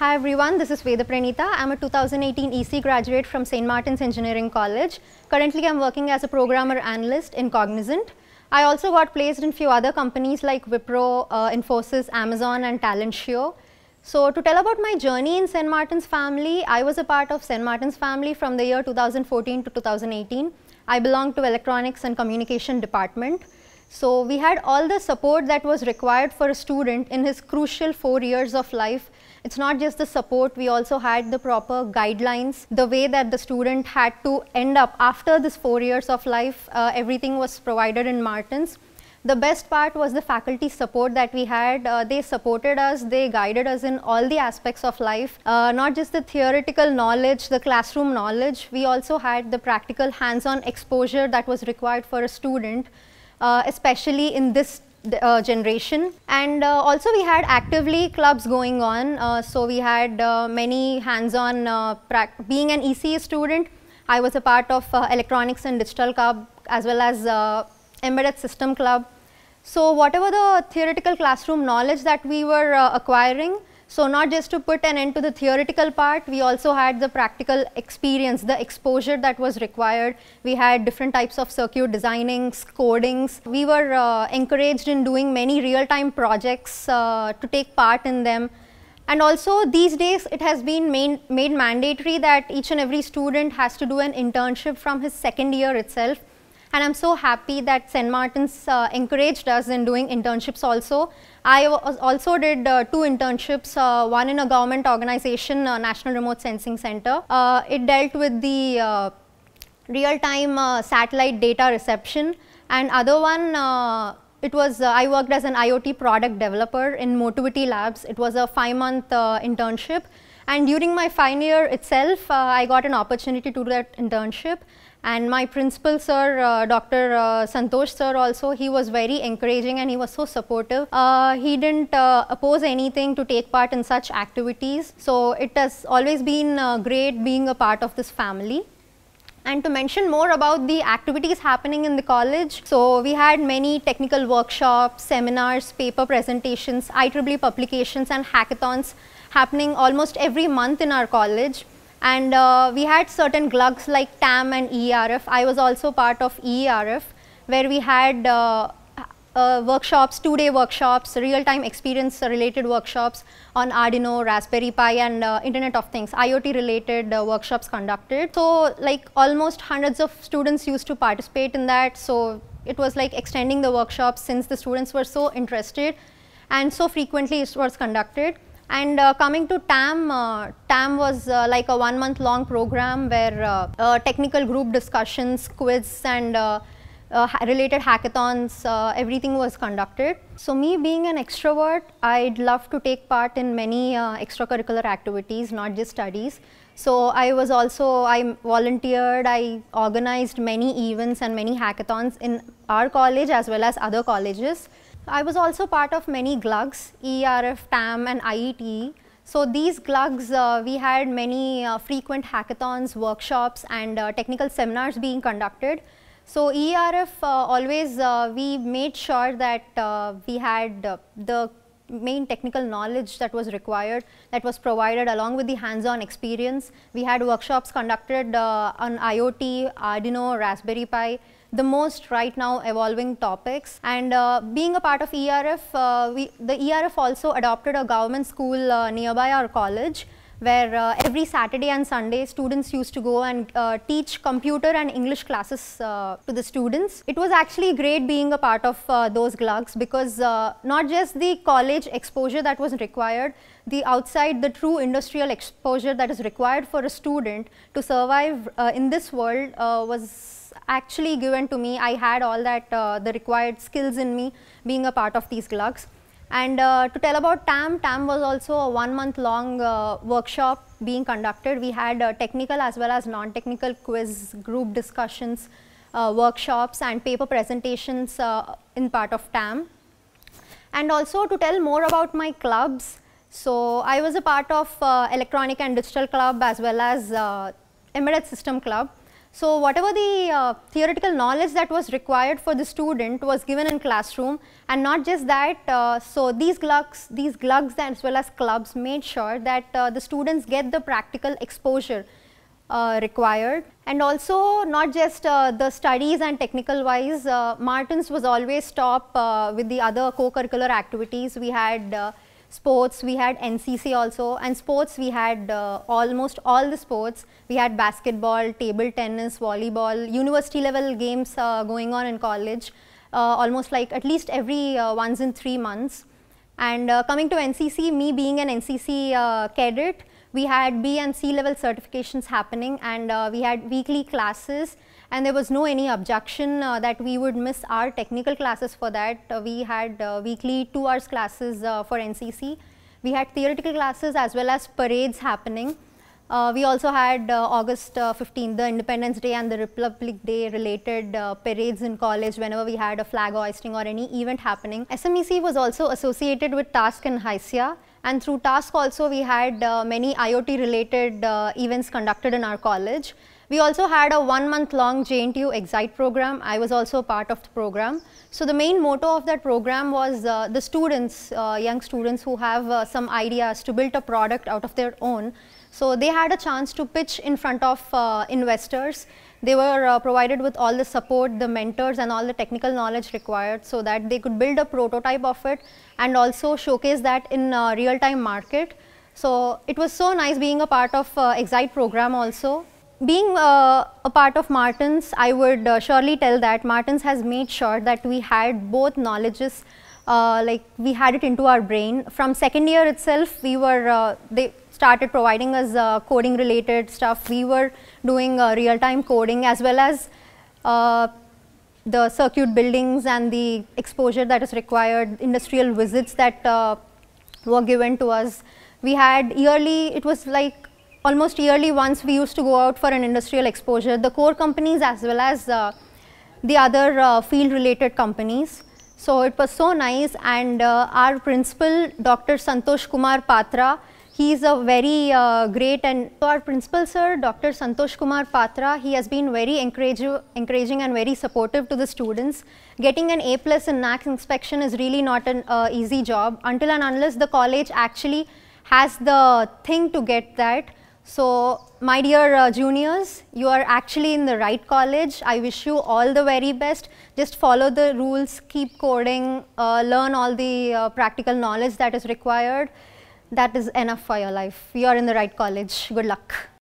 Hi everyone, this is Veda Pranita. I'm a 2018 EC graduate from St. Martin's Engineering College. Currently, I'm working as a programmer analyst in Cognizant. I also got placed in few other companies like Wipro, uh, Infosys, Amazon and Talentshio. So to tell about my journey in St. Martin's family, I was a part of St. Martin's family from the year 2014 to 2018. I belong to electronics and communication department. So we had all the support that was required for a student in his crucial four years of life. It's not just the support, we also had the proper guidelines, the way that the student had to end up after this four years of life. Uh, everything was provided in Martins. The best part was the faculty support that we had. Uh, they supported us, they guided us in all the aspects of life, uh, not just the theoretical knowledge, the classroom knowledge. We also had the practical hands-on exposure that was required for a student uh, especially in this uh, generation and uh, also we had actively clubs going on uh, so we had uh, many hands-on uh, being an ECE student I was a part of uh, electronics and digital club as well as embedded system club so whatever the theoretical classroom knowledge that we were acquiring so not just to put an end to the theoretical part, we also had the practical experience, the exposure that was required. We had different types of circuit designings, codings. We were uh, encouraged in doing many real-time projects uh, to take part in them. And also these days it has been main, made mandatory that each and every student has to do an internship from his second year itself. And I'm so happy that St. Martin's uh, encouraged us in doing internships also. I also did uh, two internships, uh, one in a government organization, uh, National Remote Sensing Center. Uh, it dealt with the uh, real-time satellite data reception and other one it was uh, I worked as an IoT product developer in Motivity Labs. It was a five-month uh, internship, and during my final year itself, uh, I got an opportunity to do that internship. And my principal sir, uh, Dr. Uh, Santosh sir also, he was very encouraging and he was so supportive. Uh, he didn't uh, oppose anything to take part in such activities. So it has always been uh, great being a part of this family. And to mention more about the activities happening in the college, so we had many technical workshops, seminars, paper presentations, IEEE publications and hackathons happening almost every month in our college and uh, we had certain glugs like TAM and ERF. I was also part of ERF where we had uh, uh, workshops, two-day workshops, real-time experience related workshops on Arduino, Raspberry Pi and uh, Internet of Things, IoT related uh, workshops conducted. So like almost hundreds of students used to participate in that. So it was like extending the workshops since the students were so interested and so frequently it was conducted. And uh, coming to TAM, uh, TAM was uh, like a one month long program where uh, technical group discussions, quizzes and uh, uh, related hackathons, everything was conducted. So me being an extrovert, I'd love to take part in many extracurricular activities, not just studies. So I was also, I volunteered, I organized many events and many hackathons in our college as well as other colleges. I was also part of many GLUGs, ERF, TAM and IETE. So these GLUGs, uh, we had many uh, frequent hackathons, workshops and uh, technical seminars being conducted. So ERF uh, always, uh, we made sure that uh, we had the main technical knowledge that was required that was provided along with the hands-on experience. We had workshops conducted uh, on IoT, Arduino, Raspberry Pi the most right now evolving topics. And uh, being a part of ERF, uh, we, the ERF also adopted a government school uh, nearby our college where uh, every Saturday and Sunday students used to go and uh, teach computer and English classes uh, to the students. It was actually great being a part of uh, those glugs because uh, not just the college exposure that was required, the outside, the true industrial exposure that is required for a student to survive uh, in this world was actually given to me. I had all that, the required skills in me being a part of these glugs. And uh, to tell about TAM, TAM was also a one month long uh, workshop being conducted. We had uh, technical as well as non-technical quiz, group discussions, uh, workshops and paper presentations uh, in part of TAM. And also to tell more about my clubs, so I was a part of uh, Electronic and Digital Club as well as Emirates System Club. So whatever the uh, theoretical knowledge that was required for the student was given in classroom and not just that, uh, so these glugs, these glugs as well as clubs made sure that uh, the students get the practical exposure uh, required and also not just uh, the studies and technical wise, uh, Martins was always top with the other co-curricular activities. We had sports we had ncc also and sports we had uh, almost all the sports we had basketball table tennis volleyball university level games uh, going on in college uh, almost like at least every uh, once in 3 months and uh, coming to ncc me being an ncc uh, cadet we had b and c level certifications happening and we had weekly classes and there was no any objection uh, that we would miss our technical classes for that. Uh, we had uh, weekly two hours classes uh, for NCC. We had theoretical classes as well as parades happening. Uh, we also had August 15th, the Independence Day and the Republic Day related parades in college whenever we had a flag hoisting or any event happening. SMEC was also associated with Task and HYSIA and through task also we had uh, many IoT related uh, events conducted in our college we also had a one month long JNTU Excite program. I was also part of the program. So the main motto of that program was uh, the students, uh, young students who have uh, some ideas to build a product out of their own. So they had a chance to pitch in front of uh, investors. They were uh, provided with all the support, the mentors and all the technical knowledge required so that they could build a prototype of it and also showcase that in uh, real-time market. So it was so nice being a part of uh, Excite program also being uh, a part of Martins, I would uh, surely tell that Martins has made sure that we had both knowledges, uh, like we had it into our brain. From second year itself, we were, uh, they started providing us uh, coding related stuff. We were doing uh, real time coding as well as the circuit buildings and the exposure that is required, industrial visits that were given to us. We had yearly, it was like almost yearly once we used to go out for an industrial exposure, the core companies as well as uh, the other uh, field related companies. So it was so nice and uh, our principal Dr. Santosh Kumar Patra, he is a very uh, great and so our principal sir Dr. Santosh Kumar Patra, he has been very encouraging and very supportive to the students. Getting an A plus in NAC inspection is really not an uh, easy job until and unless the college actually has the thing to get that so, my dear uh, juniors, you are actually in the right college. I wish you all the very best. Just follow the rules, keep coding, uh, learn all the uh, practical knowledge that is required. That is enough for your life. You are in the right college. Good luck.